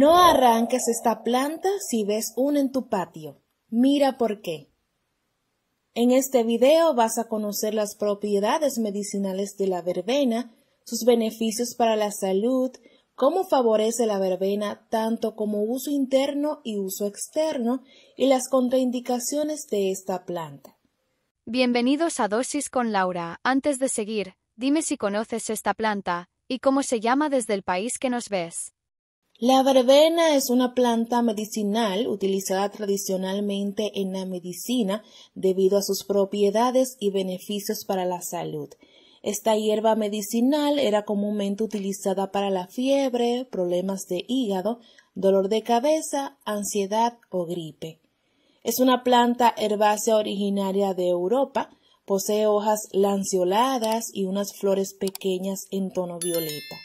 No arranques esta planta si ves una en tu patio. Mira por qué. En este video vas a conocer las propiedades medicinales de la verbena, sus beneficios para la salud, cómo favorece la verbena tanto como uso interno y uso externo y las contraindicaciones de esta planta. Bienvenidos a Dosis con Laura. Antes de seguir, dime si conoces esta planta y cómo se llama desde el país que nos ves. La verbena es una planta medicinal utilizada tradicionalmente en la medicina debido a sus propiedades y beneficios para la salud. Esta hierba medicinal era comúnmente utilizada para la fiebre, problemas de hígado, dolor de cabeza, ansiedad o gripe. Es una planta herbácea originaria de Europa, posee hojas lanceoladas y unas flores pequeñas en tono violeta.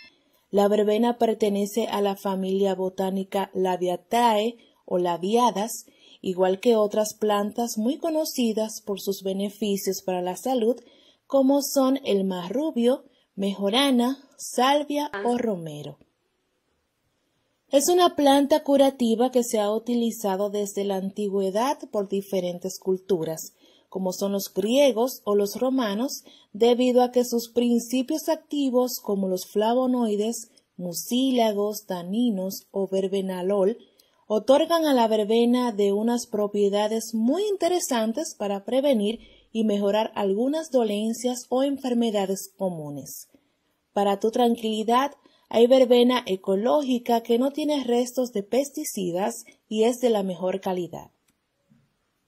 La verbena pertenece a la familia botánica Labiatae o labiadas, igual que otras plantas muy conocidas por sus beneficios para la salud, como son el marrubio, mejorana, salvia o romero. Es una planta curativa que se ha utilizado desde la antigüedad por diferentes culturas, como son los griegos o los romanos, debido a que sus principios activos, como los flavonoides, mucílagos, daninos o verbenalol otorgan a la verbena de unas propiedades muy interesantes para prevenir y mejorar algunas dolencias o enfermedades comunes. Para tu tranquilidad, hay verbena ecológica que no tiene restos de pesticidas y es de la mejor calidad.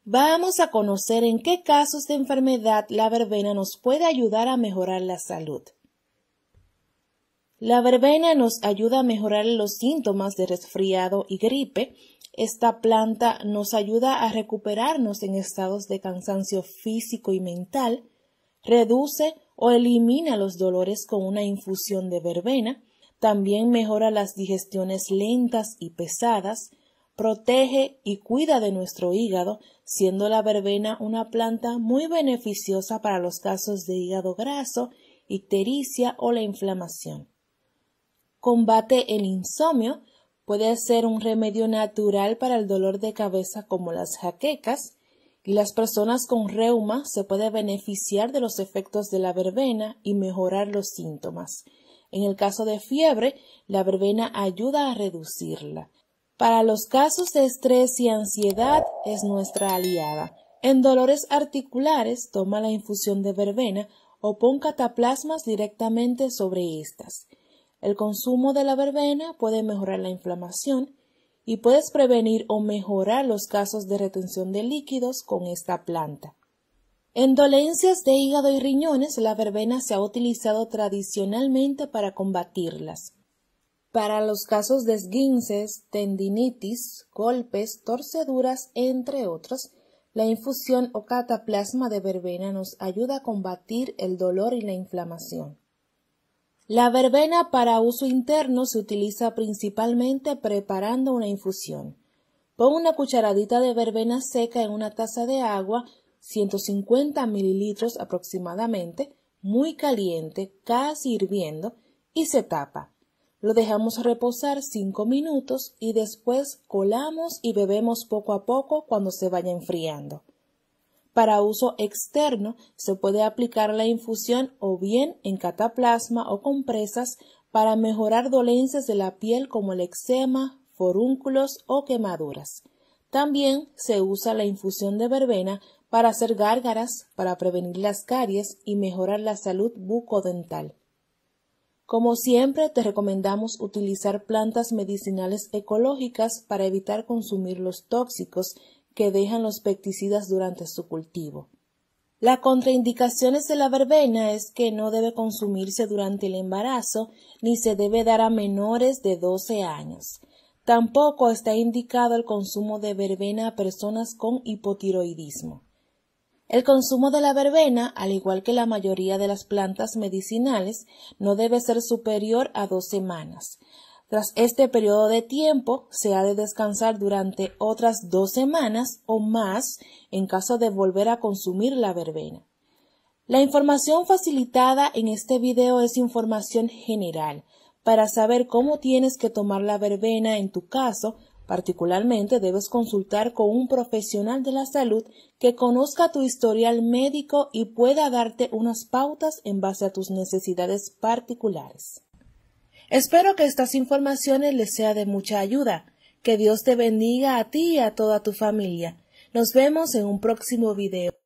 Vamos a conocer en qué casos de enfermedad la verbena nos puede ayudar a mejorar la salud. La verbena nos ayuda a mejorar los síntomas de resfriado y gripe. Esta planta nos ayuda a recuperarnos en estados de cansancio físico y mental, reduce o elimina los dolores con una infusión de verbena, también mejora las digestiones lentas y pesadas, protege y cuida de nuestro hígado, siendo la verbena una planta muy beneficiosa para los casos de hígado graso, ictericia o la inflamación combate el insomnio, puede ser un remedio natural para el dolor de cabeza como las jaquecas, y las personas con reuma se puede beneficiar de los efectos de la verbena y mejorar los síntomas. En el caso de fiebre, la verbena ayuda a reducirla. Para los casos de estrés y ansiedad es nuestra aliada. En dolores articulares, toma la infusión de verbena o pon cataplasmas directamente sobre estas. El consumo de la verbena puede mejorar la inflamación y puedes prevenir o mejorar los casos de retención de líquidos con esta planta. En dolencias de hígado y riñones, la verbena se ha utilizado tradicionalmente para combatirlas. Para los casos de esguinces, tendinitis, golpes, torceduras, entre otros, la infusión o cataplasma de verbena nos ayuda a combatir el dolor y la inflamación. La verbena para uso interno se utiliza principalmente preparando una infusión. Pon una cucharadita de verbena seca en una taza de agua, 150 mililitros aproximadamente, muy caliente, casi hirviendo, y se tapa. Lo dejamos reposar 5 minutos y después colamos y bebemos poco a poco cuando se vaya enfriando. Para uso externo se puede aplicar la infusión o bien en cataplasma o compresas para mejorar dolencias de la piel como el eczema, forúnculos o quemaduras. También se usa la infusión de verbena para hacer gárgaras, para prevenir las caries y mejorar la salud bucodental. Como siempre, te recomendamos utilizar plantas medicinales ecológicas para evitar consumir los tóxicos que dejan los pesticidas durante su cultivo. La contraindicaciones de la verbena es que no debe consumirse durante el embarazo ni se debe dar a menores de 12 años. Tampoco está indicado el consumo de verbena a personas con hipotiroidismo. El consumo de la verbena, al igual que la mayoría de las plantas medicinales, no debe ser superior a dos semanas. Tras este periodo de tiempo, se ha de descansar durante otras dos semanas o más en caso de volver a consumir la verbena. La información facilitada en este video es información general para saber cómo tienes que tomar la verbena en tu caso, particularmente debes consultar con un profesional de la salud que conozca tu historial médico y pueda darte unas pautas en base a tus necesidades particulares. Espero que estas informaciones les sea de mucha ayuda. Que Dios te bendiga a ti y a toda tu familia. Nos vemos en un próximo video.